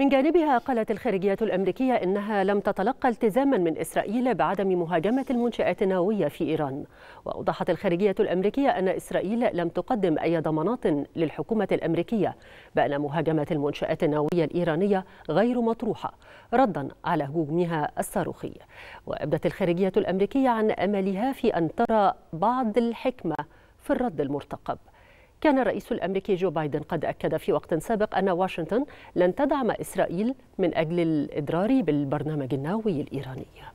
من جانبها قالت الخارجية الأمريكية إنها لم تتلقى التزاما من إسرائيل بعدم مهاجمة المنشآت النووية في إيران وأوضحت الخارجية الأمريكية أن إسرائيل لم تقدم أي ضمانات للحكومة الأمريكية بأن مهاجمة المنشآت النووية الإيرانية غير مطروحة ردا على هجومها الصاروخي وأبدت الخارجية الأمريكية عن أملها في أن ترى بعض الحكمة في الرد المرتقب كان الرئيس الأمريكي جو بايدن قد أكد في وقت سابق أن واشنطن لن تدعم إسرائيل من أجل الإضرار بالبرنامج النووي الإيراني